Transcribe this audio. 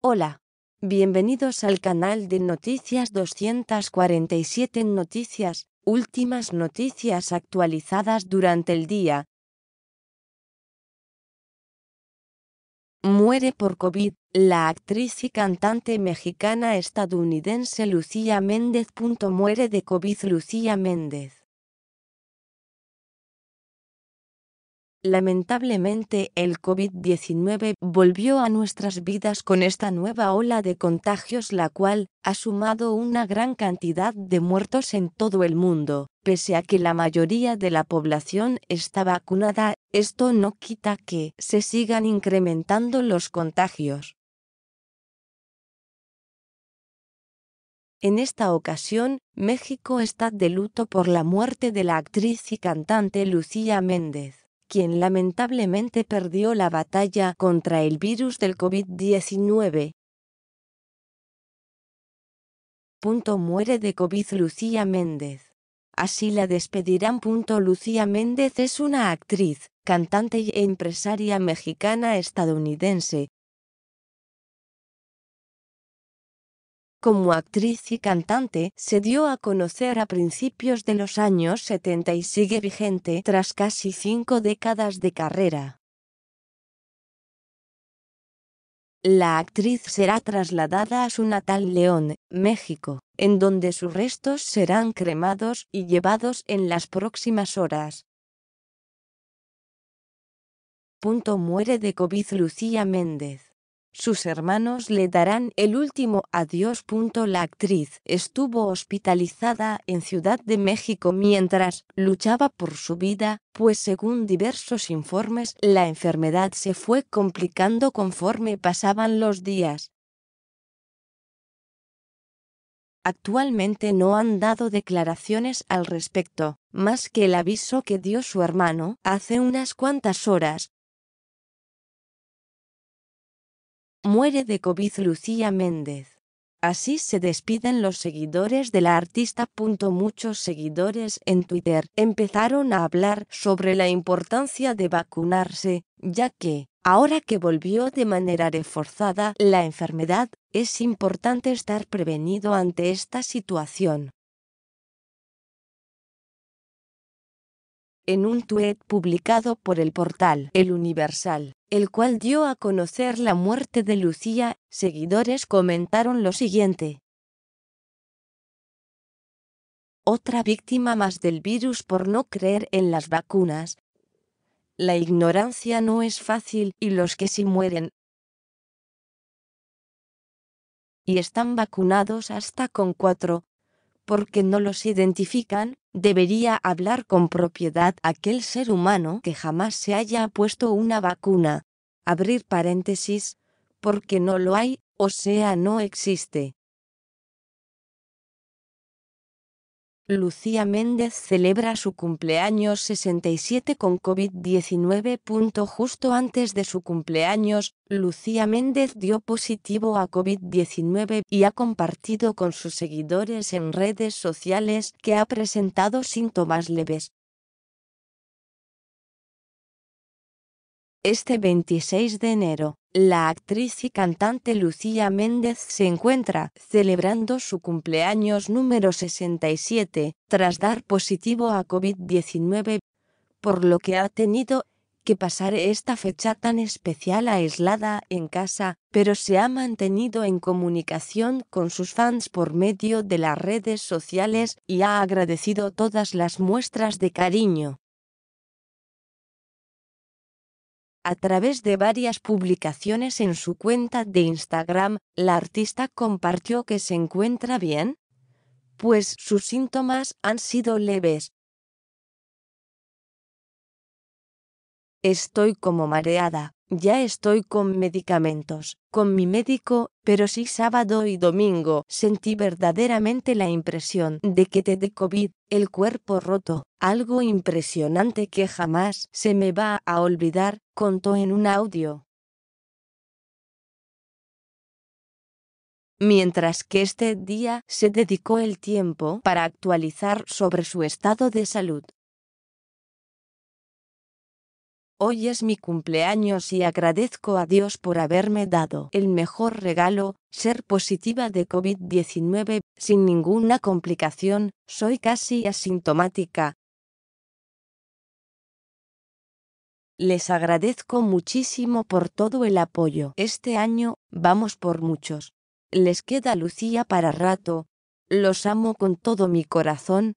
Hola. Bienvenidos al canal de Noticias 247 Noticias, últimas noticias actualizadas durante el día. Muere por COVID, la actriz y cantante mexicana estadounidense Lucía Méndez. Muere de COVID Lucía Méndez. Lamentablemente, el COVID-19 volvió a nuestras vidas con esta nueva ola de contagios la cual ha sumado una gran cantidad de muertos en todo el mundo. Pese a que la mayoría de la población está vacunada, esto no quita que se sigan incrementando los contagios. En esta ocasión, México está de luto por la muerte de la actriz y cantante Lucía Méndez quien lamentablemente perdió la batalla contra el virus del COVID-19. muere de COVID Lucía Méndez. Así la despedirán. Lucía Méndez es una actriz, cantante y empresaria mexicana estadounidense, Como actriz y cantante, se dio a conocer a principios de los años 70 y sigue vigente tras casi cinco décadas de carrera. La actriz será trasladada a su natal León, México, en donde sus restos serán cremados y llevados en las próximas horas. Punto muere de COVID Lucía Méndez. Sus hermanos le darán el último adiós. La actriz estuvo hospitalizada en Ciudad de México mientras luchaba por su vida, pues según diversos informes la enfermedad se fue complicando conforme pasaban los días. Actualmente no han dado declaraciones al respecto, más que el aviso que dio su hermano hace unas cuantas horas, Muere de COVID Lucía Méndez. Así se despiden los seguidores de la artista. Muchos seguidores en Twitter empezaron a hablar sobre la importancia de vacunarse, ya que, ahora que volvió de manera reforzada la enfermedad, es importante estar prevenido ante esta situación. en un tuit publicado por el portal El Universal, el cual dio a conocer la muerte de Lucía, seguidores comentaron lo siguiente. Otra víctima más del virus por no creer en las vacunas. La ignorancia no es fácil y los que sí mueren y están vacunados hasta con cuatro, porque no los identifican, debería hablar con propiedad aquel ser humano que jamás se haya puesto una vacuna. Abrir paréntesis, porque no lo hay, o sea, no existe. Lucía Méndez celebra su cumpleaños 67 con COVID-19. Justo antes de su cumpleaños, Lucía Méndez dio positivo a COVID-19 y ha compartido con sus seguidores en redes sociales que ha presentado síntomas leves. Este 26 de enero, la actriz y cantante Lucía Méndez se encuentra celebrando su cumpleaños número 67 tras dar positivo a COVID-19, por lo que ha tenido que pasar esta fecha tan especial aislada en casa, pero se ha mantenido en comunicación con sus fans por medio de las redes sociales y ha agradecido todas las muestras de cariño. A través de varias publicaciones en su cuenta de Instagram, la artista compartió que se encuentra bien, pues sus síntomas han sido leves, Estoy como mareada, ya estoy con medicamentos, con mi médico, pero sí sábado y domingo sentí verdaderamente la impresión de que te de COVID, el cuerpo roto, algo impresionante que jamás se me va a olvidar, contó en un audio. mientras que este día se dedicó el tiempo para actualizar sobre su estado de salud. Hoy es mi cumpleaños y agradezco a Dios por haberme dado el mejor regalo, ser positiva de COVID-19, sin ninguna complicación, soy casi asintomática. Les agradezco muchísimo por todo el apoyo. Este año, vamos por muchos. Les queda Lucía para rato. Los amo con todo mi corazón,